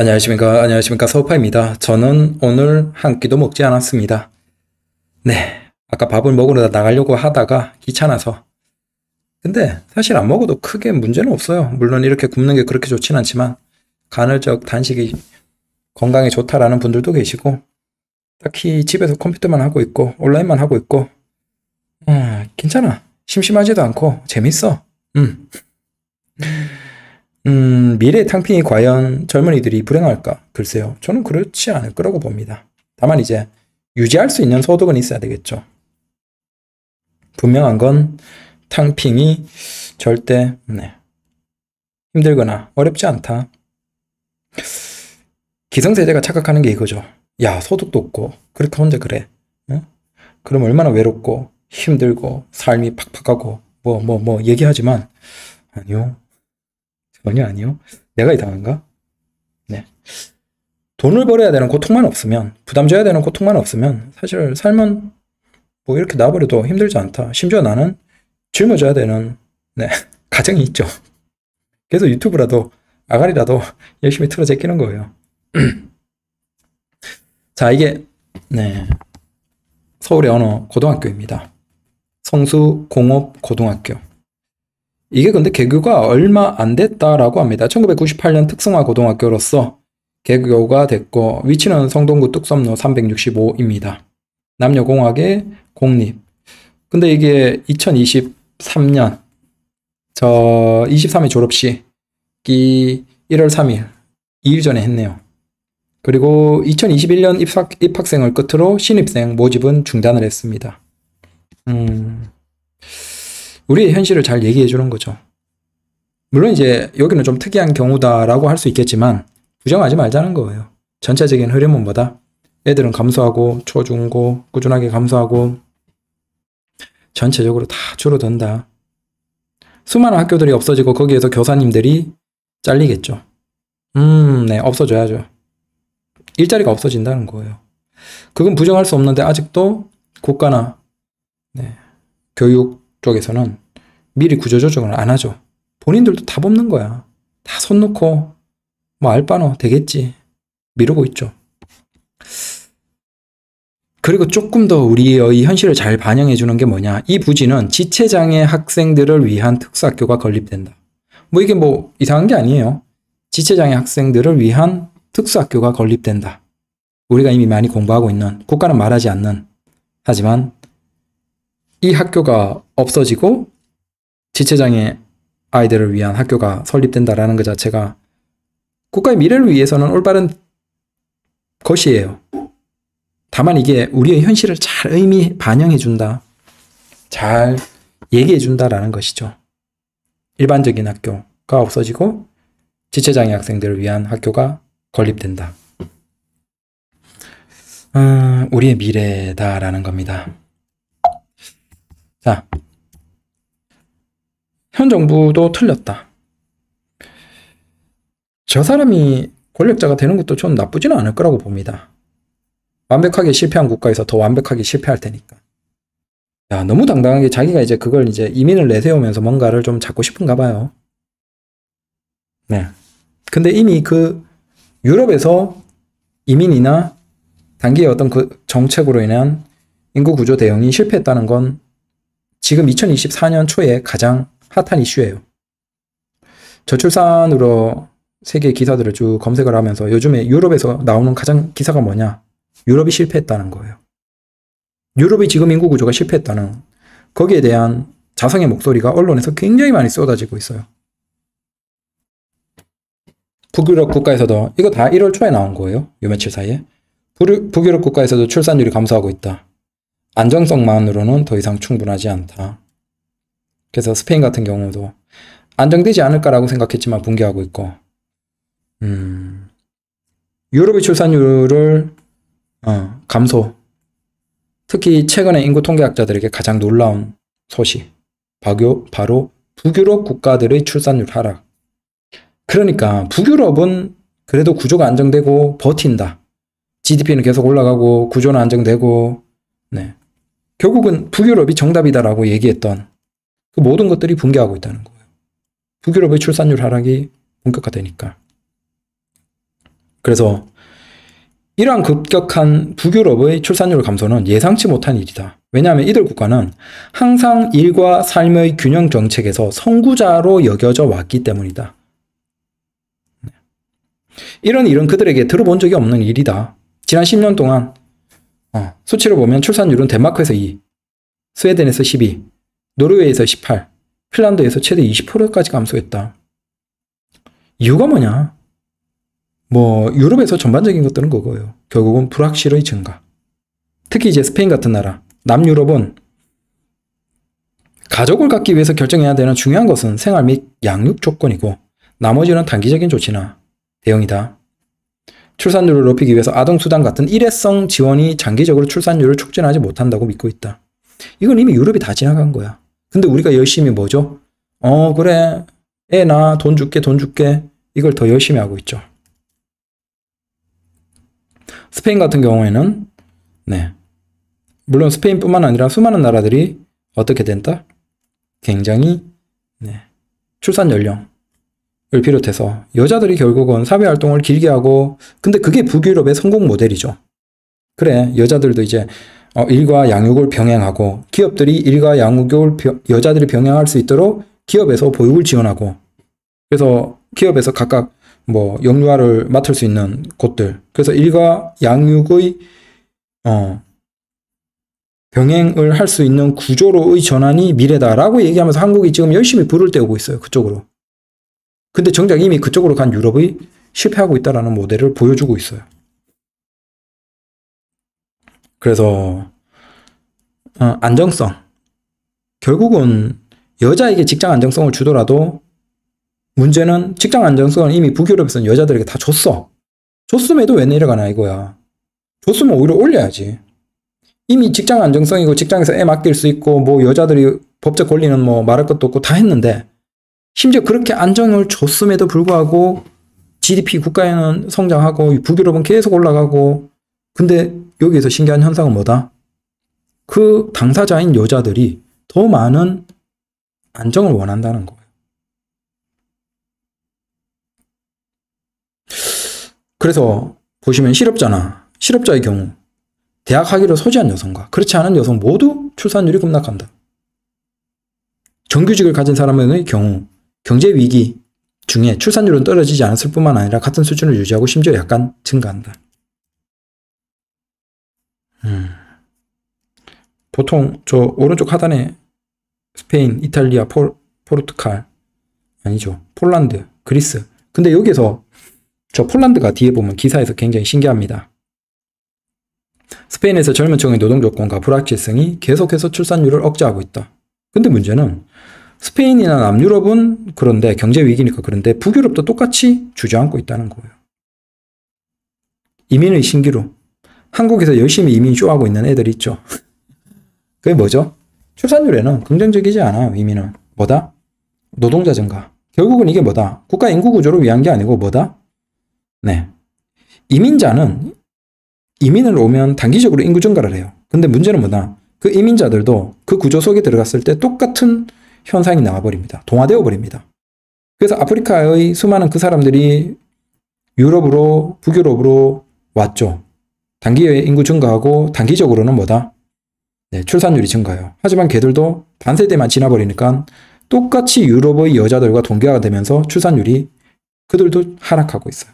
안녕하십니까. 안녕하십니까. 서우파입니다. 저는 오늘 한 끼도 먹지 않았습니다. 네. 아까 밥을 먹으러 나가려고 하다가 귀찮아서. 근데 사실 안 먹어도 크게 문제는 없어요. 물론 이렇게 굶는 게 그렇게 좋진 않지만 간헐적 단식이 건강에 좋다라는 분들도 계시고 딱히 집에서 컴퓨터만 하고 있고 온라인만 하고 있고 음, 괜찮아. 심심하지도 않고 재밌어. 음. 음, 미래 의 탕핑이 과연 젊은이들이 불행할까? 글쎄요. 저는 그렇지 않을 거라고 봅니다. 다만 이제 유지할 수 있는 소득은 있어야 되겠죠. 분명한 건 탕핑이 절대 네, 힘들거나 어렵지 않다. 기성세대가 착각하는 게 이거죠. 야 소득도 없고 그렇게 혼자 그래. 응? 그럼 얼마나 외롭고 힘들고 삶이 팍팍하고 뭐 뭐뭐 뭐, 뭐 얘기하지만 아니요 전혀 아니요. 내가 이상한가? 네. 돈을 벌어야 되는 고통만 없으면, 부담 져야 되는 고통만 없으면, 사실 삶은 뭐 이렇게 놔버려도 힘들지 않다. 심지어 나는 짊어져야 되는, 네, 가정이 있죠. 그래서 유튜브라도, 아가리라도 열심히 틀어 제끼는 거예요. 자, 이게, 네. 서울의 어느 고등학교입니다. 성수 공업 고등학교. 이게 근데 개교가 얼마 안 됐다라고 합니다. 1998년 특성화 고등학교로서 개교가 됐고 위치는 성동구 뚝섬로 365입니다. 남녀공학의 공립. 근데 이게 2023년 저 23일 졸업식이 1월 3일 2일 전에 했네요. 그리고 2021년 입학, 입학생을 끝으로 신입생 모집은 중단을 했습니다. 음... 우리의 현실을 잘 얘기해 주는 거죠. 물론 이제 여기는 좀 특이한 경우다라고 할 수 있겠지만 부정하지 말자는 거예요. 전체적인 흐름은 뭐다? 애들은 감소하고 초중고 꾸준하게 감소하고 전체적으로 다 줄어든다. 수많은 학교들이 없어지고 거기에서 교사님들이 잘리겠죠. 음, 네, 없어져야죠. 일자리가 없어진다는 거예요. 그건 부정할 수 없는데 아직도 국가나 네, 교육 쪽에서는 미리 구조조정을 안 하죠. 본인들도 답 없는 거야. 다 손 놓고 뭐 알바노 되겠지 미루고 있죠. 그리고 조금 더 우리의 현실을 잘 반영해 주는 게 뭐냐. 이 부지는 지체장애 학생들을 위한 특수학교가 건립된다. 뭐 이게 뭐 이상한 게 아니에요. 지체장애 학생들을 위한 특수학교가 건립된다. 우리가 이미 많이 공부하고 있는 국가는 말하지 않는 하지만 이 학교가 없어지고 지체장애 아이들을 위한 학교가 설립된다라는 것 자체가 국가의 미래를 위해서는 올바른 것이에요. 다만 이게 우리의 현실을 잘 의미 반영해 준다. 잘 얘기해 준다라는 것이죠. 일반적인 학교가 없어지고 지체장애 학생들을 위한 학교가 건립된다. 음, 우리의 미래다라는 겁니다. 자, 현 정부도 틀렸다. 저 사람이 권력자가 되는 것도 전 나쁘지는 않을 거라고 봅니다. 완벽하게 실패한 국가에서 더 완벽하게 실패할 테니까. 야, 너무 당당하게 자기가 이제 그걸 이제 이민을 내세우면서 뭔가를 좀 잡고 싶은가 봐요. 네. 근데 이미 그 유럽에서 이민이나 단기의 어떤 그 정책으로 인한 인구 구조 대응이 실패했다는 건 지금 2024년 초에 가장 핫한 이슈예요. 저출산으로 세계 기사들을 쭉 검색을 하면서 요즘에 유럽에서 나오는 가장 기사가 뭐냐? 유럽이 실패했다는 거예요. 유럽이 지금 인구 구조가 실패했다는 거기에 대한 자성의 목소리가 언론에서 굉장히 많이 쏟아지고 있어요. 북유럽 국가에서도 이거 다 1월 초에 나온 거예요. 요 며칠 사이에. 북유럽 국가에서도 출산율이 감소하고 있다. 안정성만으로는 더 이상 충분하지 않다. 그래서 스페인 같은 경우도 안정되지 않을까라고 생각했지만 붕괴하고 있고, 음, 유럽의 출산율을 어, 감소. 특히 최근에 인구 통계학자들에게 가장 놀라운 소식. 바로 북유럽 국가들의 출산율 하락. 그러니까 북유럽은 그래도 구조가 안정되고 버틴다. GDP는 계속 올라가고 구조는 안정되고 네. 결국은 북유럽이 정답이다라고 얘기했던 그 모든 것들이 붕괴하고 있다는 거예요. 북유럽의 출산율 하락이 본격화되니까. 그래서 이러한 급격한 북유럽의 출산율 감소는 예상치 못한 일이다. 왜냐하면 이들 국가는 항상 일과 삶의 균형 정책에서 선구자로 여겨져 왔기 때문이다. 네. 이런 일은 그들에게 들어본 적이 없는 일이다. 지난 10년 동안 어, 수치로 보면 출산율은 덴마크에서 2, 스웨덴에서 12, 노르웨이에서 18, 핀란드에서 최대 20%까지 감소했다. 이유가 뭐냐? 뭐 유럽에서 전반적인 것들은 그거예요. 결국은 불확실의 증가. 특히 이제 스페인 같은 나라, 남유럽은 가족을 갖기 위해서 결정해야 되는 중요한 것은 생활 및 양육 조건이고 나머지는 단기적인 조치나 대응이다. 출산율을 높이기 위해서 아동수당 같은 일회성 지원이 장기적으로 출산율을 촉진하지 못한다고 믿고 있다. 이건 이미 유럽이 다 지나간 거야. 근데 우리가 열심히 뭐죠? 어, 그래. 애나돈 줄게, 돈 줄게. 이걸 더 열심히 하고 있죠. 스페인 같은 경우에는, 네. 물론 스페인뿐만 아니라 수많은 나라들이 어떻게 된다? 굉장히, 네. 출산 연령, 을 비롯해서 여자들이 결국은 사회활동을 길게 하고 근데 그게 북유럽의 성공 모델이죠. 그래 여자들도 이제 어, 일과 양육을 병행하고 기업들이 일과 양육을 여자들이 병행할 수 있도록 기업에서 보육을 지원하고 그래서 기업에서 각각 뭐 영유아를 맡을 수 있는 곳들 그래서 일과 양육의 어 병행을 할 수 있는 구조로의 전환이 미래다라고 얘기하면서 한국이 지금 열심히 불을 때우고 있어요 그쪽으로 근데 정작 이미 그쪽으로 간 유럽이 실패하고 있다라는 모델을 보여주고 있어요. 그래서 어, 안정성 결국은 여자에게 직장 안정성을 주더라도 문제는 직장 안정성은 이미 북유럽에서는 여자들에게 다 줬어. 줬음에도 왜 내려가나 이거야. 줬으면 오히려 올려야지. 이미 직장 안정성이고 직장에서 애 맡길 수 있고 뭐 여자들이 법적 권리는 뭐 말할 것도 없고 다 했는데 심지어 그렇게 안정을 줬음에도 불구하고 GDP 국가에는 성장하고 북유럽은 계속 올라가고 근데 여기에서 신기한 현상은 뭐다? 그 당사자인 여자들이 더 많은 안정을 원한다는 거예요. 그래서 보시면 실업자나 실업자의 경우 대학 학위를 소지한 여성과 그렇지 않은 여성 모두 출산율이 급락한다. 정규직을 가진 사람의 경우 경제 위기 중에 출산율은 떨어지지 않았을 뿐만 아니라 같은 수준을 유지하고 심지어 약간 증가한다. 음. 보통 저 오른쪽 하단에 스페인, 이탈리아, 포, 포르투갈 아니죠. 폴란드, 그리스. 근데 여기서 저 폴란드가 뒤에 보면 기사에서 굉장히 신기합니다. 스페인에서 젊은 층의 노동 조건과 불확실성이 계속해서 출산율을 억제하고 있다. 근데 문제는 스페인이나 남유럽은 그런데 경제 위기니까 그런데 북유럽도 똑같이 주저앉고 있다는 거예요. 이민의 신기로 한국에서 열심히 이민 쇼하고 있는 애들 있죠. 그게 뭐죠? 출산율에는 긍정적이지 않아요, 이민은. 뭐다? 노동자 증가. 결국은 이게 뭐다? 국가 인구 구조를 위한 게 아니고 뭐다? 네. 이민자는 이민을 오면 단기적으로 인구 증가를 해요. 근데 문제는 뭐다? 그 이민자들도 그 구조 속에 들어갔을 때 똑같은 현상이 나와버립니다. 동화되어 버립니다. 그래서 아프리카의 수많은 그 사람들이 유럽으로, 북유럽으로 왔죠. 단기의 인구 증가하고 단기적으로는 뭐다? 네, 출산율이 증가해요. 하지만 걔들도 반세대만 지나버리니까 똑같이 유럽의 여자들과 동계화가 되면서 출산율이 그들도 하락하고 있어요.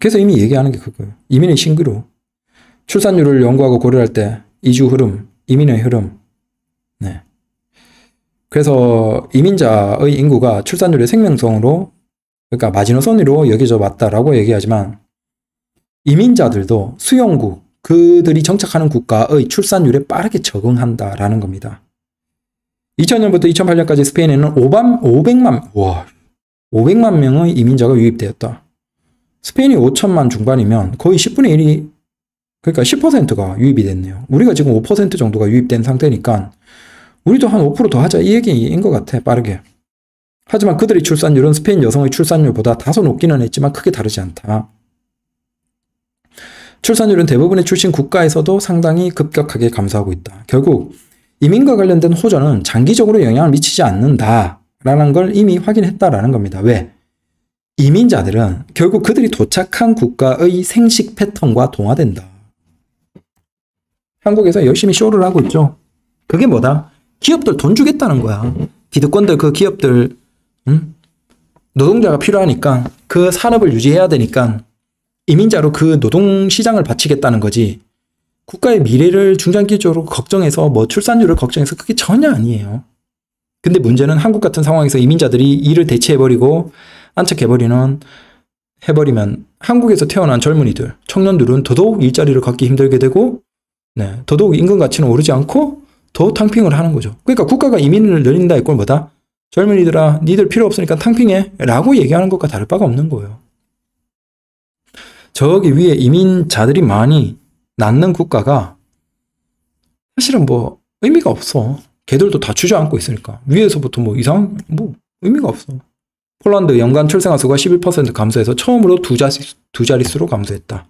그래서 이미 얘기하는 게 그거예요. 이민의 신기로 출산율을 연구하고 고려할 때 이주 흐름, 이민의 흐름, 그래서 이민자의 인구가 출산율의 생명성으로 그러니까 마지노선으로 여겨져 왔다라고 얘기하지만 이민자들도 수용국 그들이 정착하는 국가의 출산율에 빠르게 적응한다라는 겁니다. 2000년부터 2008년까지 스페인에는 5만, 500만 와 500만 명의 이민자가 유입되었다. 스페인이 5천만 중반이면 거의 10분의 1이 그러니까 10%가 유입이 됐네요. 우리가 지금 5% 정도가 유입된 상태니까 우리도 한 5%더 하자 이 얘기인 것 같아 빠르게. 하지만 그들의 출산율은 스페인 여성의 출산율보다 다소 높기는 했지만 크게 다르지 않다. 출산율은 대부분의 출신 국가에서도 상당히 급격하게 감소하고 있다. 결국 이민과 관련된 호전은 장기적으로 영향을 미치지 않는다라는 걸 이미 확인했다라는 겁니다. 왜? 이민자들은 결국 그들이 도착한 국가의 생식 패턴과 동화된다. 한국에서 열심히 쇼를 하고 있죠. 그게 뭐다? 기업들 돈 주겠다는 거야. 기득권들 그 기업들 음? 노동자가 필요하니까 그 산업을 유지해야 되니까 이민자로 그 노동 시장을 바치겠다는 거지. 국가의 미래를 중장기적으로 걱정해서 뭐 출산율을 걱정해서 그게 전혀 아니에요. 근데 문제는 한국 같은 상황에서 이민자들이 일을 대체해버리고 안착해버리는 해버리면 한국에서 태어난 젊은이들, 청년들은 더더욱 일자리를 갖기 힘들게 되고, 네, 더더욱 임금 가치는 오르지 않고 더 탕핑을 하는 거죠. 그러니까 국가가 이민을 늘린다 이꼴 뭐다? 젊은이들아 니들 필요 없으니까 탕핑해 라고 얘기하는 것과 다를 바가 없는 거예요. 저기 위에 이민자들이 많이 낳는 국가가 사실은 뭐 의미가 없어. 걔들도 다 주저앉고 있으니까. 위에서부터 뭐 이상, 뭐 의미가 없어. 폴란드 연간 출생아 수가 11% 감소해서 처음으로 두, 자, 두 자릿수로 감소했다.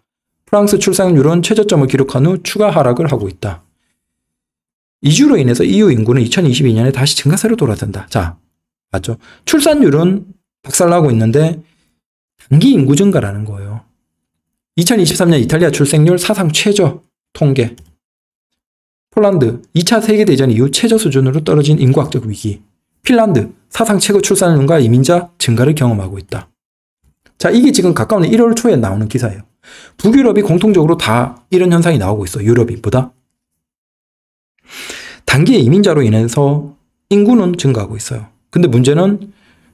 프랑스 출생률은 최저점을 기록한 후 추가 하락을 하고 있다. 이주로 인해서 EU 인구는 2022년에 다시 증가세로 돌아든다. 자, 맞죠? 출산율은 박살나고 있는데 단기 인구 증가라는 거예요. 2023년 이탈리아 출생률 사상 최저 통계. 폴란드 2차 세계대전 이후 최저 수준으로 떨어진 인구학적 위기. 핀란드 사상 최고 출산율과 이민자 증가를 경험하고 있다. 자, 이게 지금 가까운 1월 초에 나오는 기사예요. 북유럽이 공통적으로 다 이런 현상이 나오고 있어. 유럽이보다 단기의 이민자로 인해서 인구는 증가하고 있어요. 근데 문제는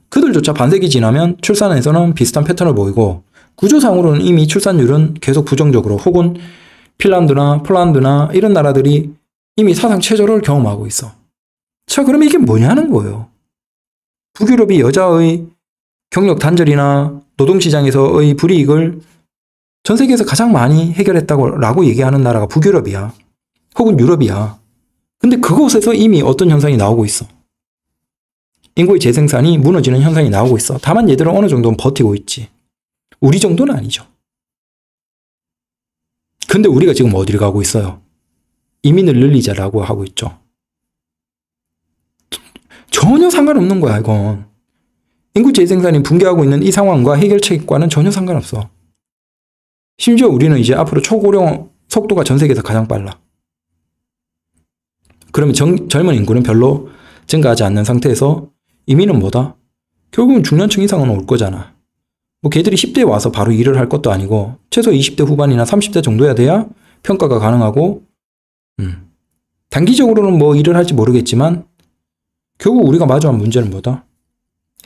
그들조차 반세기 지나면 출산에서는 비슷한 패턴을 보이고 구조상으로는 이미 출산율은 계속 부정적으로 혹은 핀란드나 폴란드나 이런 나라들이 이미 사상 최저를 경험하고 있어. 자, 그럼 이게 뭐냐는 거예요. 북유럽이 여자의 경력 단절이나 노동시장에서의 불이익을 전 세계에서 가장 많이 해결했다고 라고 얘기하는 나라가 북유럽이야. 혹은 유럽이야. 근데 그곳에서 이미 어떤 현상이 나오고 있어. 인구의 재생산이 무너지는 현상이 나오고 있어. 다만 얘들은 어느 정도는 버티고 있지. 우리 정도는 아니죠. 근데 우리가 지금 어디를 가고 있어요? 이민을 늘리자라고 하고 있죠. 전혀 상관없는 거야, 이건. 인구 재생산이 붕괴하고 있는 이 상황과 해결책과는 전혀 상관없어. 심지어 우리는 이제 앞으로 초고령 속도가 전 세계에서 가장 빨라. 그러면 정, 젊은 인구는 별로 증가하지 않는 상태에서 이민은 뭐다? 결국은 중년층 이상은 올 거잖아. 뭐 걔들이 10대에 와서 바로 일을 할 것도 아니고 최소 20대 후반이나 30대 정도야 돼야 평가가 가능하고 음. 단기적으로는 뭐 일을 할지 모르겠지만 결국 우리가 마주한 문제는 뭐다?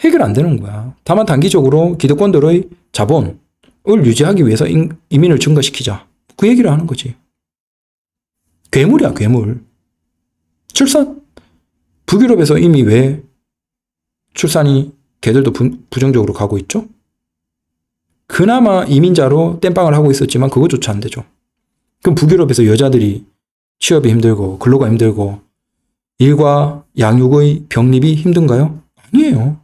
해결 안 되는 거야. 다만 단기적으로 기득권들의 자본을 유지하기 위해서 인, 이민을 증가시키자. 그 얘기를 하는 거지. 괴물이야, 괴물. 출산. 북유럽에서 이미 왜 출산이 개들도 부, 부정적으로 가고 있죠? 그나마 이민자로 땜빵을 하고 있었지만 그것조차 안 되죠. 그럼 북유럽에서 여자들이 취업이 힘들고 근로가 힘들고 일과 양육의 병립이 힘든가요? 아니에요.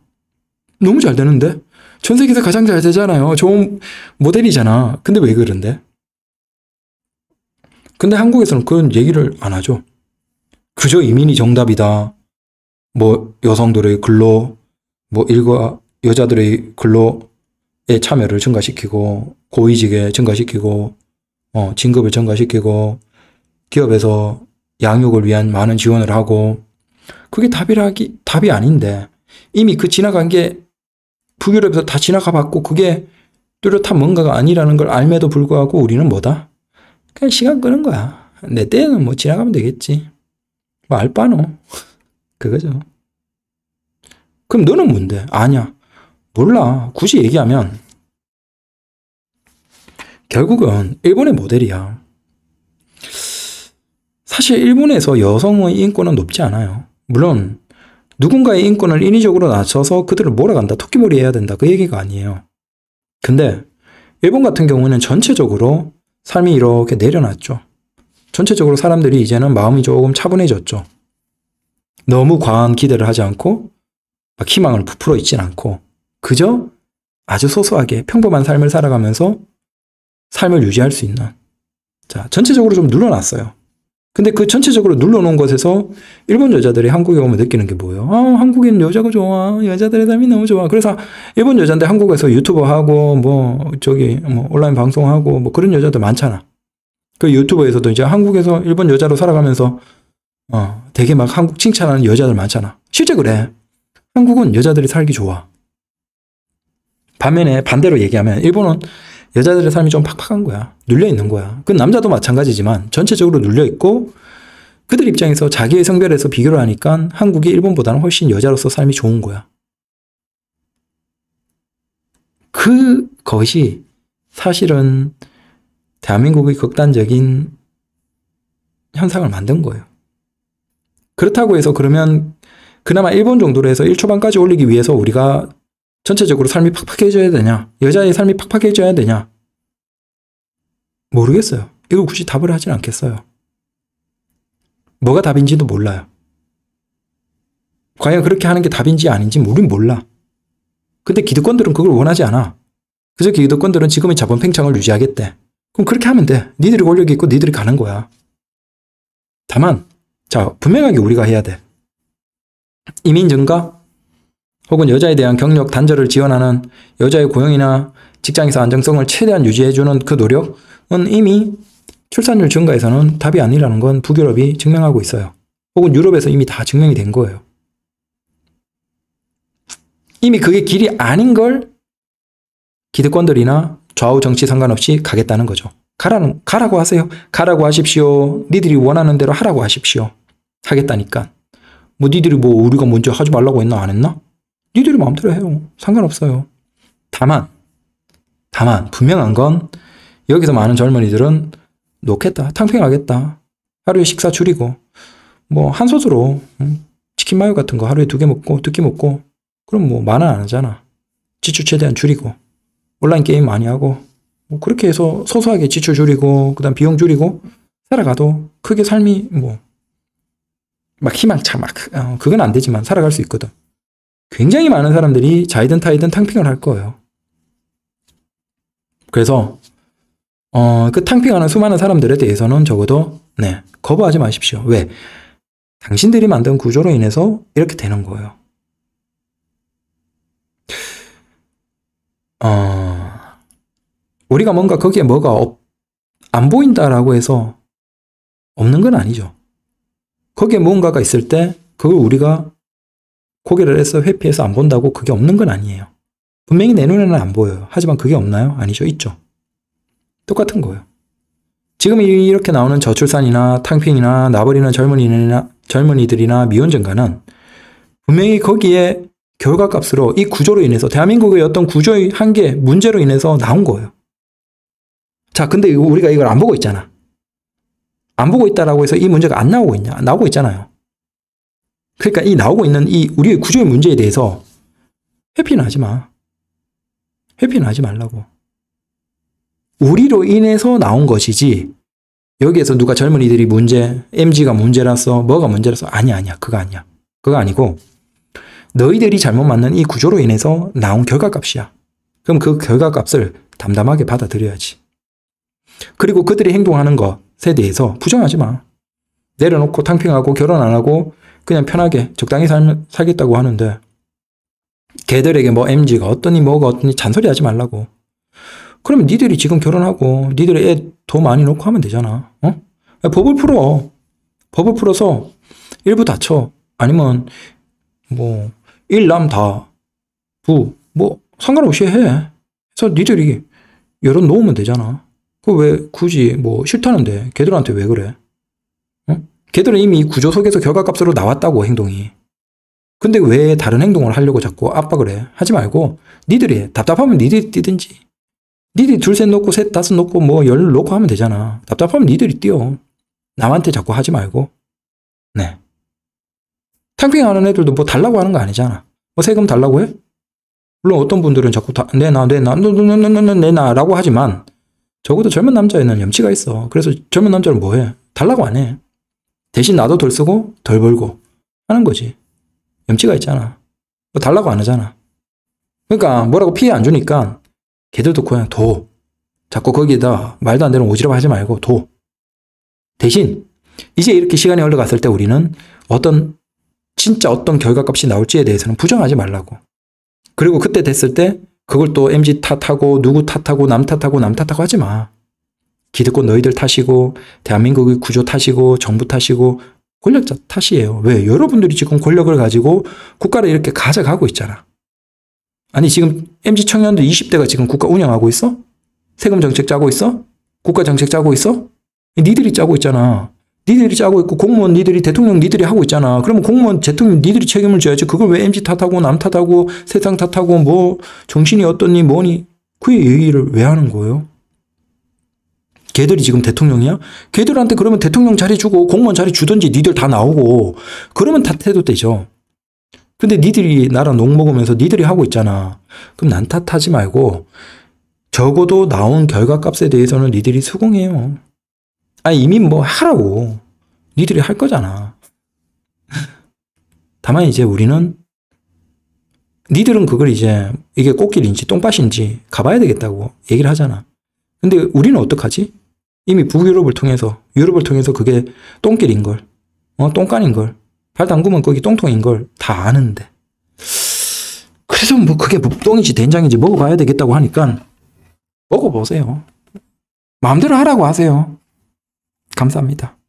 너무 잘 되는데? 전 세계에서 가장 잘 되잖아요. 좋은 모델이잖아. 근데 왜 그런데? 근데 한국에서는 그런 얘기를 안 하죠. 그저 이민이 정답이다. 뭐 여성들의 근로, 뭐 일과 여자들의 근로에 참여를 증가시키고 고위직에 증가시키고 어, 진급을 증가시키고 기업에서 양육을 위한 많은 지원을 하고 그게 답이라기 답이 아닌데 이미 그 지나간 게 북유럽에서 다 지나가 봤고 그게 뚜렷한 뭔가가 아니라는 걸 알매도 불구하고 우리는 뭐다? 그냥 시간 끄는 거야. 내 때는 뭐 지나가면 되겠지. 알바노? 그거죠. 그럼 너는 뭔데? 아냐 몰라. 굳이 얘기하면 결국은 일본의 모델이야. 사실 일본에서 여성의 인권은 높지 않아요. 물론 누군가의 인권을 인위적으로 낮춰서 그들을 몰아간다, 토끼몰이 해야 된다 그 얘기가 아니에요. 근데 일본 같은 경우는 전체적으로 삶이 이렇게 내려놨죠. 전체적으로 사람들이 이제는 마음이 조금 차분해졌죠. 너무 과한 기대를 하지 않고 막 희망을 부풀어 있진 않고 그저 아주 소소하게 평범한 삶을 살아가면서 삶을 유지할 수 있는 자 전체적으로 좀 눌러놨어요. 근데 그 전체적으로 눌러놓은 것에서 일본 여자들이 한국에 오면 느끼는 게 뭐예요? 아, 한국인 여자가 좋아. 여자들의 삶이 너무 좋아. 그래서 일본 여자인데 한국에서 유튜버 하고 뭐 저기 뭐 온라인 방송하고 뭐 그런 여자들 많잖아. 그 유튜버에서도 이제 한국에서 일본 여자로 살아가면서 어, 되게 막 한국 칭찬하는 여자들 많잖아. 실제 그래. 한국은 여자들이 살기 좋아. 반면에 반대로 얘기하면 일본은 여자들의 삶이 좀 팍팍한 거야. 눌려있는 거야. 그 남자도 마찬가지지만 전체적으로 눌려있고 그들 입장에서 자기의 성별에서 비교를 하니까 한국이 일본보다는 훨씬 여자로서 삶이 좋은 거야. 그것이 사실은 대한민국의 극단적인 현상을 만든 거예요. 그렇다고 해서 그러면 그나마 일본 정도로 해서 1초반까지 올리기 위해서 우리가 전체적으로 삶이 팍팍해져야 되냐? 여자의 삶이 팍팍해져야 되냐? 모르겠어요. 이거 굳이 답을 하진 않겠어요. 뭐가 답인지도 몰라요. 과연 그렇게 하는 게 답인지 아닌지 우린 몰라. 근데 기득권들은 그걸 원하지 않아. 그저 기득권들은 지금의 자본 팽창을 유지하겠대. 그럼 그렇게 하면 돼. 니들이 권력이 있고 니들이 가는 거야. 다만 자 분명하게 우리가 해야 돼. 이민 증가 혹은 여자에 대한 경력 단절을 지원하는 여자의 고용이나 직장에서 안정성을 최대한 유지해주는 그 노력은 이미 출산율 증가에서는 답이 아니라는 건 북유럽이 증명하고 있어요. 혹은 유럽에서 이미 다 증명이 된 거예요. 이미 그게 길이 아닌 걸 기득권들이나 좌우 정치 상관없이 가겠다는 거죠. 가라는, 가라고 하세요. 가라고 하십시오. 니들이 원하는 대로 하라고 하십시오. 하겠다니까. 뭐 니들이 뭐 우리가 먼저 하지 말라고 했나 안 했나? 니들이 마음대로 해요. 상관없어요. 다만, 다만 분명한 건 여기서 많은 젊은이들은 놓겠다. 탕평하겠다. 하루에 식사 줄이고 뭐한 솥으로 음, 치킨 마요 같은 거 하루에 두 개 먹고 두 끼 먹고 그럼 뭐 만원 안 하잖아. 지출 최대한 줄이고 온라인 게임 많이 하고 뭐 그렇게 해서 소소하게 지출 줄이고 그다음 비용 줄이고 살아가도 크게 삶이 뭐막 희망차 막 어, 그건 안 되지만 살아갈 수 있거든. 굉장히 많은 사람들이 자이든 타이든 탕핑을 할 거예요. 그래서 어, 그 탕핑하는 수많은 사람들에 대해서는 적어도 네 거부하지 마십시오. 왜? 당신들이 만든 구조로 인해서 이렇게 되는 거예요. 어, 우리가 뭔가 거기에 뭐가 없, 안 보인다라고 해서 없는 건 아니죠. 거기에 뭔가가 있을 때 그걸 우리가 고개를 해서 회피해서 안 본다고 그게 없는 건 아니에요. 분명히 내 눈에는 안 보여요. 하지만 그게 없나요? 아니죠. 있죠. 똑같은 거예요. 지금 이렇게 나오는 저출산이나 탕핑이나 나버리는 젊은이나, 젊은이들이나 미혼증가는 분명히 거기에 결과값으로 이 구조로 인해서 대한민국의 어떤 구조의 한계, 문제로 인해서 나온 거예요. 자, 근데 우리가 이걸 안 보고 있잖아. 안 보고 있다라고 해서 이 문제가 안 나오고 있냐? 나오고 있잖아요. 그러니까 이 나오고 있는 이 우리의 구조의 문제에 대해서 회피는 하지 마. 회피는 하지 말라고. 우리로 인해서 나온 것이지 여기에서 누가 젊은이들이 문제, MG가 문제라서 뭐가 문제라서 아니야 아니야 그거 아니야. 그거 아니고 너희들이 잘못 맞는 이 구조로 인해서 나온 결과값이야. 그럼 그 결과값을 담담하게 받아들여야지. 그리고 그들이 행동하는 것에 대해서 부정하지 마. 내려놓고 탕평하고 결혼 안 하고 그냥 편하게 적당히 살, 살겠다고 하는데 걔들에게 뭐 MG가 어떠니 뭐가 어떠니 잔소리 하지 말라고. 그러면 니들이 지금 결혼하고 니들 의 애 더 많이 놓고 하면 되잖아. 어? 법을 풀어. 법을 풀어서 일부 다쳐. 아니면 뭐 일 남 다 부 뭐 상관없이 해. 그래서 니들이 여론 놓으면 되잖아. 그왜 굳이 뭐 싫다는데 걔들한테 왜 그래? 응? 걔들은 이미 구조 속에서 결과값으로 나왔다고 행동이. 근데 왜 다른 행동을 하려고 자꾸 압박을 해? 하지 말고 니들이 답답하면 니들이 뛰든지 니들이 둘셋 놓고 셋 다섯 놓고 뭐 열 놓고 하면 되잖아. 답답하면 니들이 뛰어. 남한테 자꾸 하지 말고. 네. 탕핑하는 애들도 뭐 달라고 하는 거 아니잖아. 뭐 세금 달라고 해? 물론 어떤 분들은 자꾸 다, 내놔, 내놔, 내놔, 내놔, 내놔, 내놔 라고 하지만 적어도 젊은 남자에는 염치가 있어. 그래서 젊은 남자를 뭐해? 달라고 안 해. 대신 나도 덜 쓰고 덜 벌고 하는 거지. 염치가 있잖아. 뭐 달라고 안 하잖아. 그러니까 뭐라고 피해 안 주니까 걔들도 그냥 도. 자꾸 거기에다 말도 안 되는 오지랖 하지 말고 도. 대신 이제 이렇게 시간이 흘러갔을 때 우리는 어떤 진짜 어떤 결과값이 나올지에 대해서는 부정하지 말라고. 그리고 그때 됐을 때 그걸 또 MG 탓하고 누구 탓하고 남 탓하고 남 탓하고 하지 마. 기득권 너희들 탓이고 대한민국의 구조 탓이고 정부 탓이고 권력자 탓이에요. 왜? 여러분들이 지금 권력을 가지고 국가를 이렇게 가져가고 있잖아. 아니 지금 MG 청년들 20대가 지금 국가 운영하고 있어? 세금 정책 짜고 있어? 국가 정책 짜고 있어? 니들이 짜고 있잖아. 니들이 짜고 있고 공무원 니들이 대통령 니들이 하고 있잖아. 그러면 공무원 대통령 니들이 책임을 져야지. 그걸 왜 MG 탓하고 남 탓하고 세상 탓하고 뭐 정신이 어떻니 뭐니 그 얘기를 왜 하는 거예요? 걔들이 지금 대통령이야? 걔들한테 그러면 대통령 자리 주고 공무원 자리 주든지 니들 다 나오고 그러면 탓해도 되죠. 근데 니들이 나랑 녹먹으면서 니들이 하고 있잖아. 그럼 난 탓하지 말고 적어도 나온 결과값에 대해서는 니들이 수긍해요. 아니 이미 뭐 하라고 니들이 할 거잖아. 다만 이제 우리는 니들은 그걸 이제 이게 꽃길인지 똥밭인지 가봐야 되겠다고 얘기를 하잖아. 근데 우리는 어떡하지? 이미 북유럽을 통해서 유럽을 통해서 그게 똥길인 걸, 어 똥간인 걸, 발 담그면 거기 똥통인 걸 다 아는데. 그래서 뭐 그게 똥인지 된장인지 먹어봐야 되겠다고 하니까 먹어보세요. 마음대로 하라고 하세요. 감사합니다.